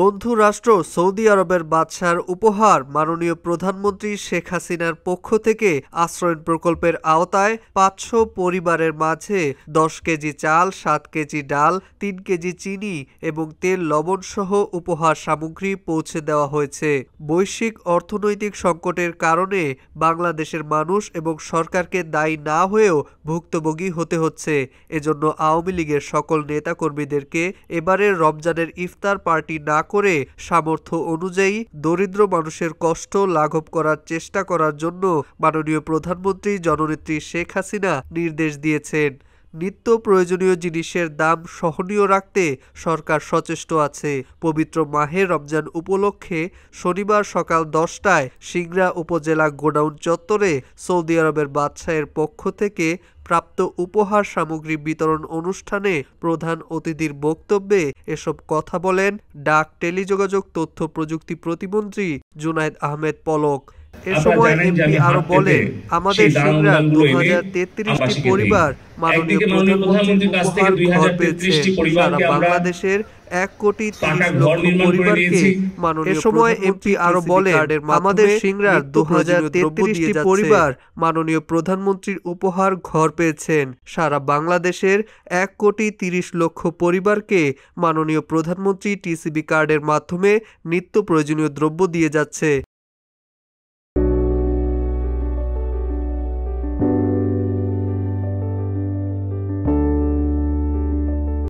বন্ধু রাষ্ট্র সৌদি আরবের বাদশার উপহার মাননীয় প্রধানমন্ত্রী শেখ হাসিনার পক্ষ থেকে আশ্রয়ণ প্রকল্পের আওতায় পাঁচশো পরিবারের মাঝে দশ কেজি চাল সাত কেজি ডাল তিন কেজি চিনি এবং তেল লবণ সহ উপহার সামগ্রী পৌঁছে দেওয়া হয়েছে বৈশ্বিক অর্থনৈতিক সংকটের কারণে বাংলাদেশের মানুষ এবং সরকারকে দায়ী না হয়েও ভুক্তভোগী হতে হচ্ছে এজন্য আওয়ামী লীগের সকল নেতাকর্মীদেরকে এবারের রমজানের ইফতার পার্টি না না করে সামর্থ্য অনুযায়ী দরিদ্র মানুষের কষ্ট লাঘব করার চেষ্টা করার জন্য মাননীয় প্রধানমন্ত্রী জননেত্রী শেখ হাসিনা নির্দেশ দিয়েছেন নিত্য প্রয়োজনীয় জিনিসের দাম সহনীয় রাখতে সরকার সচেষ্ট আছে পবিত্র মাহে রমজান উপলক্ষে শনিবার সকাল দশটায় সিংড়া উপজেলা গোডাউন চত্বরে সৌদি আরবের বাদশাহের পক্ষ থেকে প্রাপ্ত উপহার সামগ্রী বিতরণ অনুষ্ঠানে প্রধান অতিথির বক্তব্যে এসব কথা বলেন ডাক টেলিযোগাযোগ তথ্য প্রযুক্তি প্রতিমন্ত্রী জুনায়দ আহমেদ পলক পরিবার মাননীয় প্রধানমন্ত্রীর উপহার ঘর পেয়েছেন সারা বাংলাদেশের এক কোটি তিরিশ লক্ষ পরিবারকে মাননীয় প্রধানমন্ত্রী টিসিবি কার্ডের মাধ্যমে নিত্য প্রয়োজনীয় দ্রব্য দিয়ে যাচ্ছে